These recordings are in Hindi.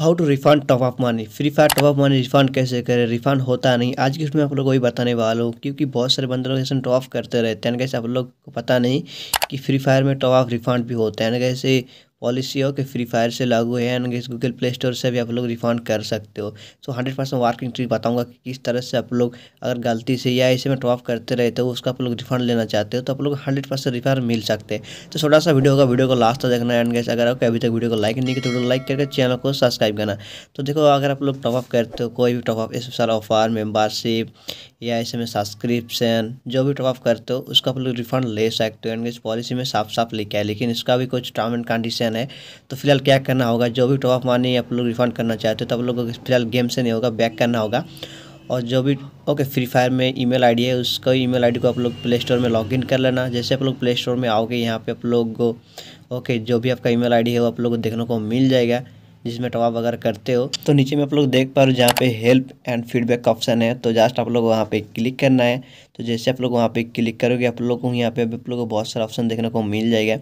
how to refund top up money Free Fire top up money refund कैसे करें रिफंड होता नहीं आज की उसमें आप लोग वही बताने वाला हूँ क्योंकि बहुत सारे बंदे लोग ऐसे टॉप करते रहते हैं कैसे आप लोग को पता नहीं कि फ्री फायर में टॉप ऑफ रिफंड भी होता है कैसे पॉलिसी हो कि फ्री फायर से लागू है एंड गूगल प्ले स्टोर से भी आप लोग रिफंड कर सकते हो so hundred percent working trick बताऊंगा कि किस तरह से आप लोग अगर गलती से या ऐसे में टॉप करते रहते हो तो उसका आप लोग रिफंड लेना चाहते हो तो आप लोग हंड्रेड परसेंट रिफंड मिल सकते हैं तो छोटा सा वीडियो होगा वीडियो को लास्ट तक देखना एंड गैस अगर आपको अभी तक वीडियो को लाइक नहीं किया तो वीडियो लाइक करके चैनल को सब्सक्राइब करना तो देखो अगर आप लोग टॉपअप करते हो कोई भी टॉपअप स्पेशल ऑफर मेम्बरशिप या ऐसे में सब्सक्रिप्शन जो भी टॉपअप करते हो उसका आप लोग रिफंड ले सकते हो एंड गैस पॉलिसी में साफ साफ लिखा है लेकिन इसका भी कुछ टर्म एंड कंडीशन प्लान है तो फिलहाल क्या करना होगा जो भी टॉप मानी आप लोग रिफंड करना चाहते हो तो आप लोगों को फिलहाल गेम से नहीं होगा बैक करना होगा और जो भी ओके फ्री फायर में ईमेल आईडी है उसको ईमेल आईडी को आप लोग प्ले स्टोर में लॉगिन कर लेना जैसे आप लोग प्ले स्टोर में आओगे यहाँ पे आप लोग ओके जो भी आपका ईमेल आईडी है वो आप लोग को देखने को मिल जाएगा जिसमें टॉप अगर करते हो तो नीचे में आप लोग देख पा रहे हो जहाँ पे हेल्प एंड फीडबैक का ऑप्शन है तो जस्ट आप लोग वहाँ पे क्लिक करना है तो जैसे आप लोग वहाँ पे क्लिक करोगे आप लोग को यहाँ पे आप लोग को बहुत सारा ऑप्शन देखने को मिल जाएगा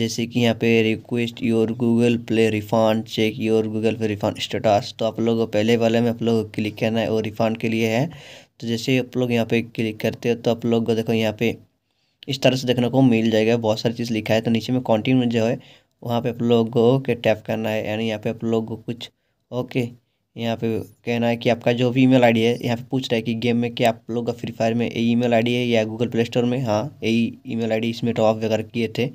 जैसे कि यहाँ पे request your Google Play refund check your Google Pay refund status तो आप लोग पहले वाले में आप लोग क्लिक करना है और रिफंड के लिए है तो जैसे आप लोग यहाँ पे क्लिक करते हो तो आप लोग को देखो यहाँ पे इस तरह से देखने को मिल जाएगा बहुत सारी चीज़ लिखा है तो नीचे में कॉन्टिन्यू जो है वहाँ पे आप लोग को ओके टैप करना है यानी यहाँ पे आप लोग को कुछ ओके यहाँ पे कहना है कि आपका जो भी ईमेल आईडी है यहाँ पे पूछ रहा है कि गेम में क्या आप लोग का फ्री फायर में ए ईमेल आईडी है या गूगल प्ले स्टोर में हाँ यही ईमेल आईडी इसमें टॉप वगैरह किए थे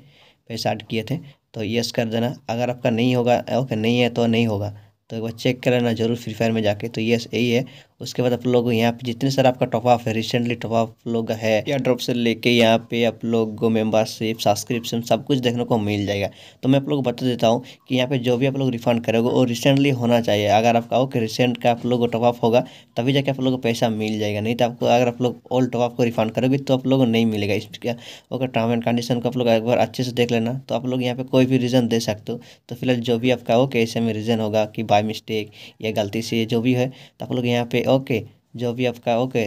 पैसा ऐड किए थे तो यस कर देना अगर आपका नहीं होगा ओके नहीं है तो नहीं होगा तो एक बार चेक कर लेना जरूर फ्री फायर में जाके तो यस यही है उसके बाद आप लोग यहाँ पे जितने सारे आपका टॉप ऑफ है रिसेंटली टॉप टॉपअप लोग है या ड्रॉप से लेके यहाँ पे आप लोग को मेम्बरशिप सब्सक्रिप्शन सब कुछ देखने को मिल जाएगा तो मैं आप लोग को बता देता हूँ कि यहाँ पे जो भी आप लोग रिफंड करोगे वो रिसेंटली होना चाहिए अगर आप कहो कि रिसेंट का आप लोग को ऑफ होगा तभी जाके आप लोग को पैसा मिल जाएगा नहीं तो आपको अगर आप लोग टॉप टॉपअप को रिफंड करोगे तो आप लोग को नहीं मिलेगा इसका ओके टर्म एंड कंडीशन को आप लोग एक बार अच्छे से देख लेना तो आप लोग यहाँ पे कोई भी रीज़न दे सकते हो तो फिलहाल जो भी आप कहो कि ऐसे में रीज़न होगा कि बाय मिस्टेक या गलती से जो भी है तो आप लोग यहाँ पे ओके जो भी आपका ओके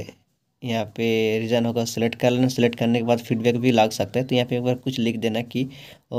यहाँ पे रीज़न होगा सेलेक्ट कर लेना सेलेक्ट करने के बाद फीडबैक भी लग सकता है तो यहाँ पे एक बार कुछ लिख देना कि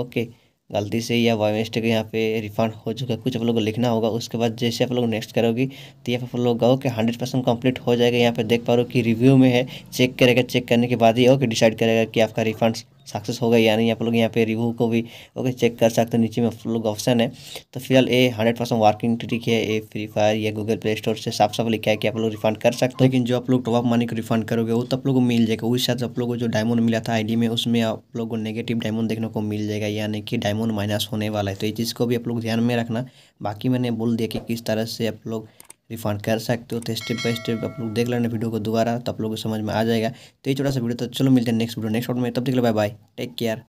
ओके गलती से या बाई मिस्टेक यहाँ पे रिफंड हो चुका है कुछ आप लोग को लिखना होगा उसके बाद जैसे आप लोग नेक्स्ट करोगे तो ये आप लोग गाओ कि हंड्रेड परसेंट कम्प्लीट हो जाएगा यहाँ पे देख पा रहे हो कि रिव्यू में है चेक करेगा चेक करने के बाद ही ओके डिसाइड करेगा कि आपका रिफंड सक्सेस हो गई यानी आप लोग यहाँ पे रिव्यू को भी ओके चेक कर सकते हैं नीचे में आप लोग ऑप्शन है तो फिलहाल ये हंड्रेड परसेंट वर्किंग ट्रिक है ये फ्री फायर या गूगल प्ले स्टोर से साफ साफ लिखा है कि आप लोग रिफंड कर सकते हैं लेकिन जो आप लोग टॉप ऑफ मनी को रिफंड करोगे वो तो आप लोग को मिल जाएगा उस साथ आप लोग को जो डायमंड मिला था आई में उसमें आप लोग को नेगेटिव डायमंड देखने को मिल जाएगा यानी कि डायमंड माइनस होने वाला है तो ये चीज़ को भी आप लोग ध्यान में रखना बाकी मैंने बोल दिया कि किस तरह से आप लोग रिफंड कर सकते हो तो स्टेप बाय स्टेप आप लोग देख लेना वीडियो को दोबारा तो आप लोग को समझ में आ जाएगा तो ये छोटा सा वीडियो तो चलो मिलते हैं नेक्स्ट वीडियो नेक्स्ट शॉट में तब तक बाय बाय टेक केयर